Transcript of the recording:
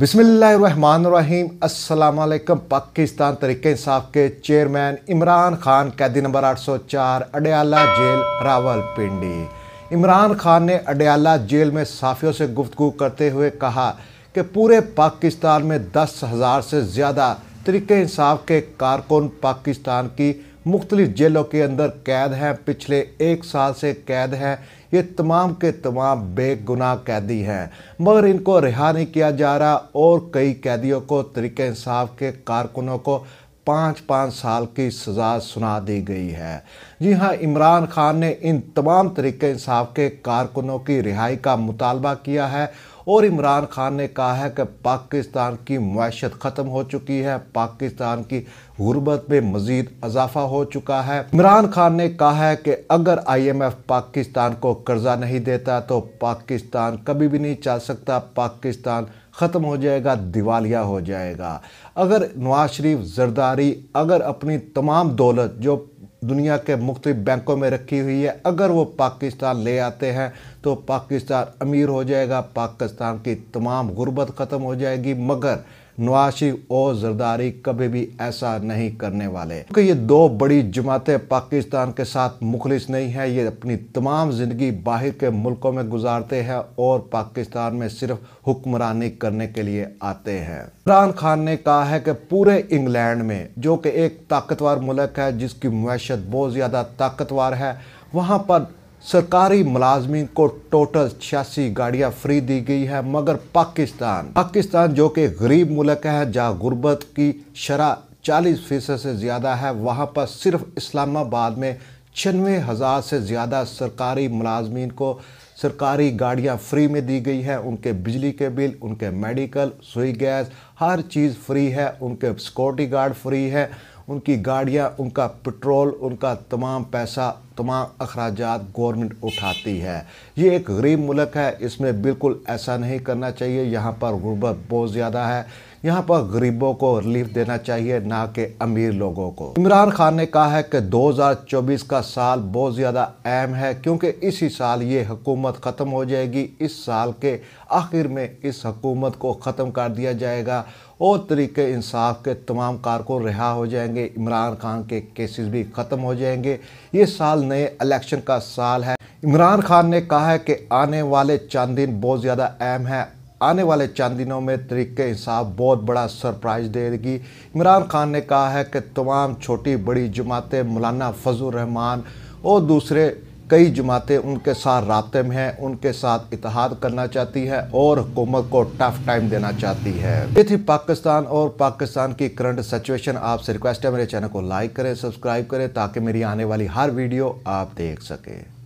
बिसमीम अलैक्म पाकिस्तान तरीक़ इंसाफ के चेयरमैन इमरान खान कैदी नंबर 804 अडयाला जेल रावलपिंडी इमरान खान ने अडयाला जेल में साफियों से गुफ्तु करते हुए कहा कि पूरे पाकिस्तान में दस हज़ार से ज़्यादा तरीक़ इंसाफ के कारकुन पाकिस्तान की मुख्तलिफ जेलों के अंदर कैद हैं पिछले एक साल से कैद हैं ये तमाम के तमाम बेगुनाह कैदी हैं मगर इनको रिहा नहीं किया जा रहा और कई कैदियों को तरीके इंसाफ के कारकुनों को पाँच पाँच साल की सज़ा सुना दी गई है जी हाँ इमरान खान ने इन तमाम तरीके इंसाफ के कारकुनों की रिहाई का मुतालबा किया है और इमरान खान ने कहा है कि पाकिस्तान की मैशत ख़त्म हो चुकी है पाकिस्तान की गुर्बत में मज़ीद इजाफा हो चुका है इमरान खान ने कहा है कि अगर आई एम एफ़ पाकिस्तान को कर्जा नहीं देता तो पाकिस्तान कभी भी नहीं चल सकता पाकिस्तान ख़त्म हो जाएगा दिवालिया हो जाएगा अगर नवाज शरीफ जरदारी अगर अपनी तमाम दौलत जो दुनिया के मुख्त बैंकों में रखी हुई है अगर वो पाकिस्तान ले आते हैं तो पाकिस्तान अमीर हो जाएगा पाकिस्तान की तमाम गुर्बत ख़त्म हो जाएगी मगर नवाशी और जरदारी कभी भी ऐसा नहीं करने वाले क्योंकि ये दो बड़ी जमातें पाकिस्तान के साथ मुखलिस नहीं है ये अपनी तमाम ज़िंदगी बाहर के मुल्कों में गुजारते हैं और पाकिस्तान में सिर्फ हुक्मरानी करने के लिए आते हैं इमरान खान ने कहा है कि पूरे इंग्लैंड में जो कि एक ताकतवर मुल्क है जिसकी मैशत बहुत ज़्यादा ताकतवर है वहाँ पर सरकारी मुलाजमी को टोटल छियासी गाड़ियां फ्री दी गई है मगर पाकिस्तान पाकिस्तान जो कि गरीब मुल्क है जहाँ गुर्बत की शरह चालीस फीसद से ज़्यादा है वहाँ पर सिर्फ इस्लामाबाद में छियानवे हज़ार से ज़्यादा सरकारी मुलाजमीन को सरकारी गाड़ियाँ फ्री में दी गई हैं उनके बिजली के बिल उनके मेडिकल सुई गैस हर चीज़ फ्री है उनके सिक्योरिटी गार्ड फ्री है उनकी गाड़ियाँ उनका पेट्रोल उनका तमाम पैसा तमाम अखराज गवर्नमेंट उठाती है ये एक गरीब मुल्क है इसमें बिल्कुल ऐसा नहीं करना चाहिए यहाँ पर गुर्बत बहुत ज़्यादा है यहाँ पर गरीबों को रिलीफ देना चाहिए ना कि अमीर लोगों को इमरान खान ने कहा है कि 2024 का साल बहुत ज़्यादा अहम है क्योंकि इसी साल ये हुकूमत ख़त्म हो जाएगी इस साल के आखिर में इस हकूमत को ख़त्म कर दिया जाएगा और तरीके इंसाफ के तमाम कार को रिहा हो जाएंगे इमरान खान के केसेस भी ख़त्म हो जाएंगे ये साल नए इलेक्शन का साल है इमरान खान ने कहा है कि आने वाले चंद दिन बहुत ज़्यादा अहम है आने वाले चंद दिनों में तरीके इंसाफ बहुत बड़ा सरप्राइज देगी इमरान खान ने कहा है कि तमाम छोटी बड़ी जमातें मौलाना फजल रहमान और दूसरे कई जमातें उनके साथ रबते में हैं उनके साथ इतिहाद करना चाहती है और हुकूमत को टफ टाइम देना चाहती है ये थी पाकिस्तान और पाकिस्तान की करंट सिचुएशन आपसे रिक्वेस्ट है मेरे चैनल को लाइक करें सब्सक्राइब करें ताकि मेरी आने वाली हर वीडियो आप देख सकें